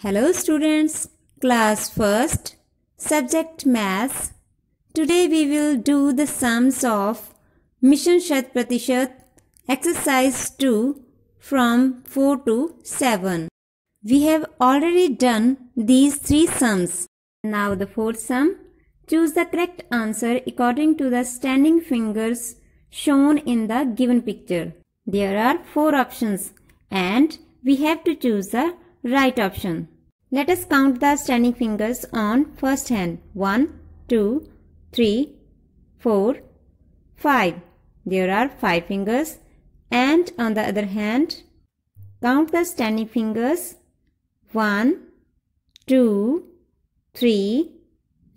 Hello students, class first, subject maths. Today we will do the sums of Mission Shat Pratishat exercise 2 from 4 to 7. We have already done these three sums. Now the fourth sum. Choose the correct answer according to the standing fingers shown in the given picture. There are four options and we have to choose the right option. Let us count the standing fingers on first hand. 1, 2, 3, 4, 5. There are 5 fingers. And on the other hand, count the standing fingers. 1, 2, 3,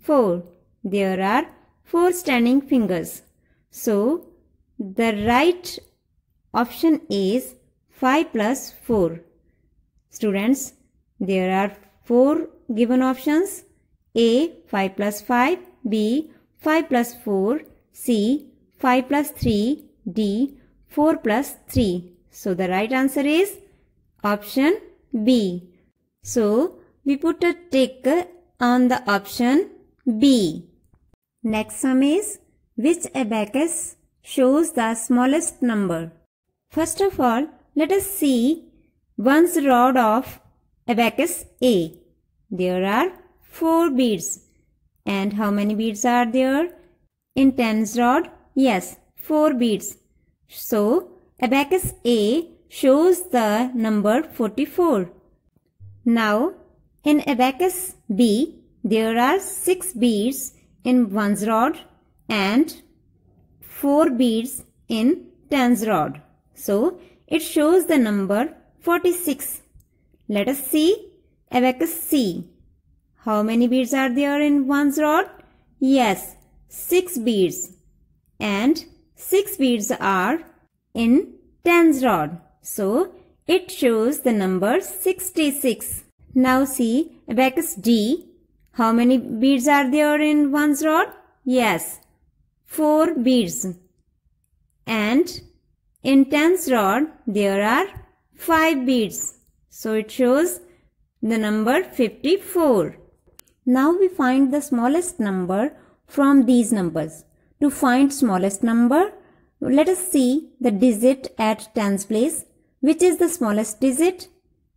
4. There are 4 standing fingers. So, the right option is 5 plus 4. Students, there are four given options. A 5 plus 5, B 5 plus 4, C 5 plus 3, D 4 plus 3. So the right answer is option B. So we put a tick on the option B. Next sum is which abacus shows the smallest number. First of all, let us see One's rod of abacus A. There are 4 beads. And how many beads are there? In 10's rod, yes, 4 beads. So, abacus A shows the number 44. Now, in abacus B, there are 6 beads in 1's rod and 4 beads in 10's rod. So, it shows the number 46. Let us see abacus C. How many beads are there in one's rod? Yes, 6 beads. And 6 beads are in 10's rod. So, it shows the number 66. Now see abacus D. How many beads are there in one's rod? Yes, 4 beads. And in 10's rod, there are 5 beads. So it shows the number 54. Now we find the smallest number from these numbers. To find smallest number, let us see the digit at tens place. Which is the smallest digit?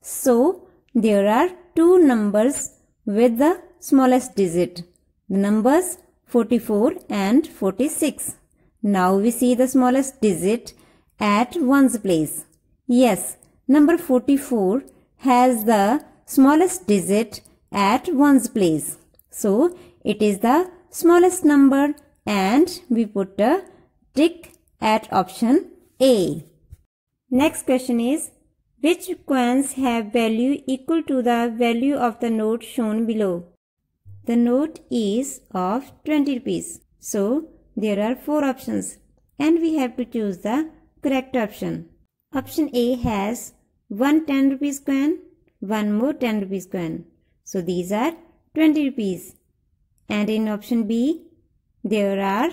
So there are two numbers with the smallest digit. The numbers 44 and 46. Now we see the smallest digit at ones place. Yes, Number 44 has the smallest digit at ones place. So it is the smallest number and we put a tick at option A. Next question is which coins have value equal to the value of the note shown below? The note is of 20 rupees. So there are four options and we have to choose the correct option. Option A has one 10 rupees coin, one more 10 rupees coin. So these are 20 rupees. And in option B, there are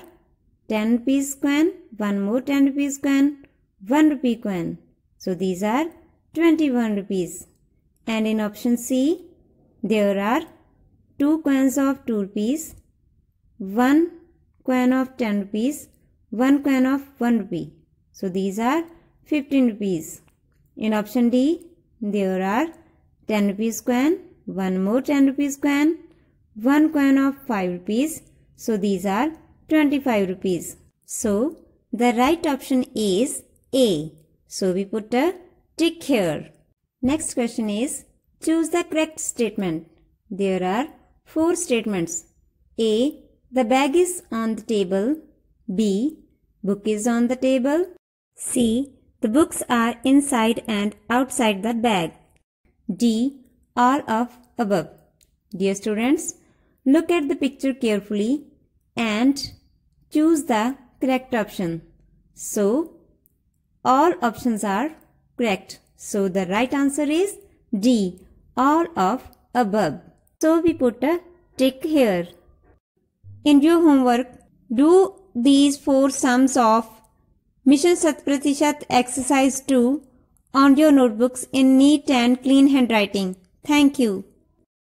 10 rupees coin, one more 10 rupees coin, 1 rupee coin. So these are 21 rupees. And in option C, there are 2 coins of 2 rupees, 1 coin of 10 rupees, 1 coin of 1 rupee. So these are 15 rupees. In option D, there are 10 rupees coin, one more 10 rupees coin, one coin of 5 rupees. So these are 25 rupees. So the right option is A. So we put a tick here. Next question is choose the correct statement. There are four statements. A. The bag is on the table. B. Book is on the table. C. The books are inside and outside the bag. D. All of above. Dear students, look at the picture carefully and choose the correct option. So, all options are correct. So, the right answer is D. All of above. So, we put a tick here. In your homework, do these four sums of Mission शत Exercise 2 on your notebooks in neat and clean handwriting. Thank you.